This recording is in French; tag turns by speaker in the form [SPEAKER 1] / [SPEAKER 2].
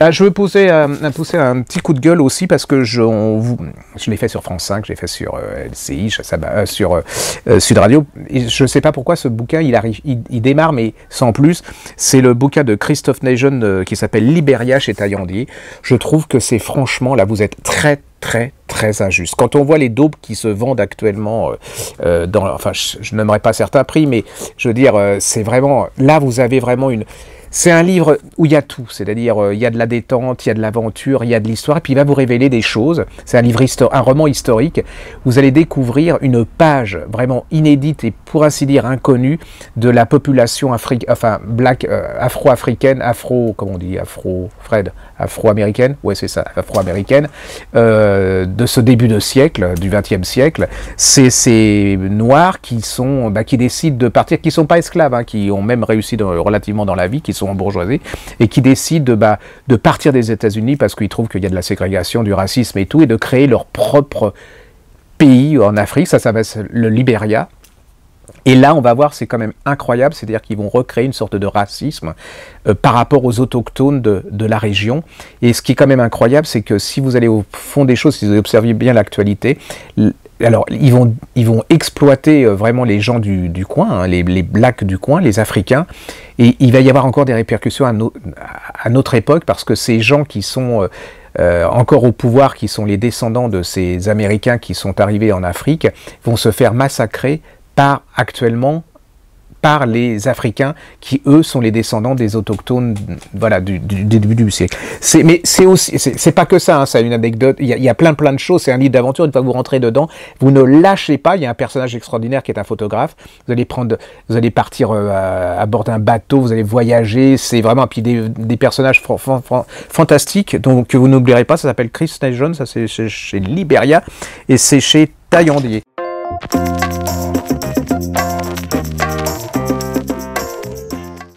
[SPEAKER 1] Ah, je veux euh, pousser un petit coup de gueule aussi parce que je, l'ai fait sur France 5, je l'ai fait sur euh, LCI, euh, sur Sud Radio. je ne sais pas pourquoi ce bouquin, il, arrive, il, démarre, mais sans plus. C'est le bouquin de Christophe nation qui s'appelle Liberia chez Taillandier. Je trouve que c'est franchement, là, vous êtes très, très, injuste. Quand on voit les daubes qui se vendent actuellement, euh, euh, dans, enfin, je n'aimerais pas certains prix, mais je veux dire, euh, c'est vraiment, là, vous avez vraiment une, c'est un livre où il y a tout, c'est-à-dire euh, il y a de la détente, il y a de l'aventure, il y a de l'histoire, et puis il va vous révéler des choses. C'est un livre un roman historique. Vous allez découvrir une page vraiment inédite et pour ainsi dire inconnue de la population afrique, enfin black, euh, afro-africaine, afro, comment on dit, afro, Fred, afro-américaine, ouais c'est ça, afro-américaine, euh, de ce début de siècle, du XXe siècle. C'est ces noirs qui sont, bah, qui décident de partir, qui sont pas esclaves, hein, qui ont même réussi relativement dans la vie, qui sont bourgeoisie et qui décident de, bah, de partir des États-Unis parce qu'ils trouvent qu'il y a de la ségrégation, du racisme et tout, et de créer leur propre pays en Afrique, ça s'appelle le Libéria. Et là, on va voir, c'est quand même incroyable, c'est-à-dire qu'ils vont recréer une sorte de racisme euh, par rapport aux autochtones de, de, la région. Et ce qui est quand même incroyable, c'est que si vous allez au fond des choses, si vous observez bien l'actualité, alors ils vont, ils vont exploiter euh, vraiment les gens du, du coin, hein, les, les blacks du coin, les Africains, et il va y avoir encore des répercussions à, notre époque parce que ces gens qui sont euh, euh, encore au pouvoir, qui sont les descendants de ces Américains qui sont arrivés en Afrique, vont se faire massacrer par actuellement par les Africains qui, eux, sont les descendants des autochtones voilà, du, début du siècle. mais c'est aussi, c'est, pas que ça, hein, une anecdote, il y, a, plein plein de choses, c'est un livre d'aventure, une fois que vous rentrez dedans, vous ne lâchez pas, il y a un personnage extraordinaire qui est un photographe, vous allez prendre, vous allez partir euh, à, bord d'un bateau, vous allez voyager, c'est vraiment, puis des, personnages fantastiques, donc que vous n'oublierez pas, ça s'appelle Chris Jones, ça c'est chez, chez Liberia, et c'est chez Taillandier.